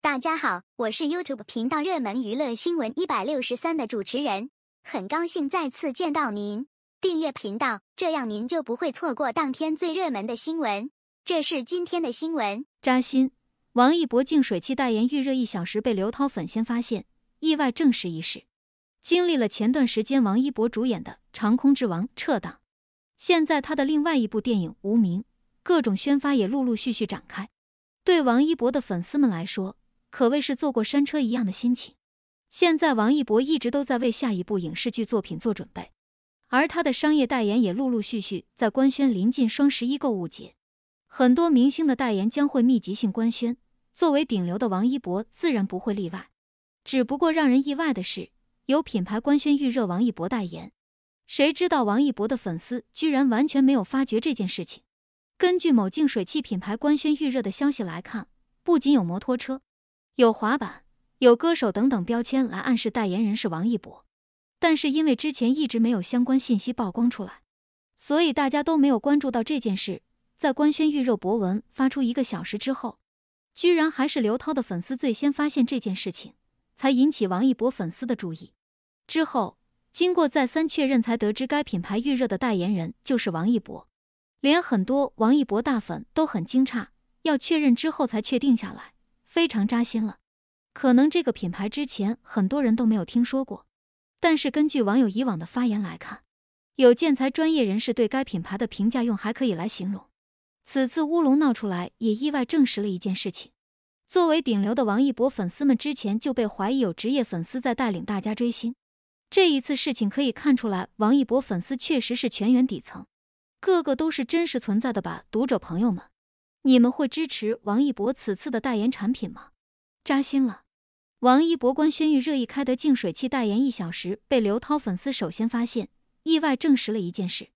大家好，我是 YouTube 频道热门娱乐新闻一百六十三的主持人，很高兴再次见到您。订阅频道，这样您就不会错过当天最热门的新闻。这是今天的新闻：扎心，王一博净水器代言预热一小时被刘涛粉丝发现，意外证实一事。经历了前段时间王一博主演的《长空之王》撤档，现在他的另外一部电影《无名》，各种宣发也陆陆续续展开。对王一博的粉丝们来说，可谓是坐过山车一样的心情。现在王一博一直都在为下一部影视剧作品做准备，而他的商业代言也陆陆续续在官宣。临近双十一购物节，很多明星的代言将会密集性官宣。作为顶流的王一博自然不会例外。只不过让人意外的是，有品牌官宣预热王一博代言，谁知道王一博的粉丝居然完全没有发觉这件事情。根据某净水器品牌官宣预热的消息来看，不仅有摩托车。有滑板、有歌手等等标签来暗示代言人是王一博，但是因为之前一直没有相关信息曝光出来，所以大家都没有关注到这件事。在官宣预热博文发出一个小时之后，居然还是刘涛的粉丝最先发现这件事情，才引起王一博粉丝的注意。之后经过再三确认，才得知该品牌预热的代言人就是王一博，连很多王一博大粉都很惊诧，要确认之后才确定下来。非常扎心了，可能这个品牌之前很多人都没有听说过，但是根据网友以往的发言来看，有建材专业人士对该品牌的评价用还可以来形容。此次乌龙闹出来，也意外证实了一件事情：作为顶流的王一博粉丝们之前就被怀疑有职业粉丝在带领大家追星，这一次事情可以看出来，王一博粉丝确实是全员底层，个个都是真实存在的吧，读者朋友们。你们会支持王一博此次的代言产品吗？扎心了，王一博官宣欲热议开的净水器代言一小时被刘涛粉丝首先发现，意外证实了一件事。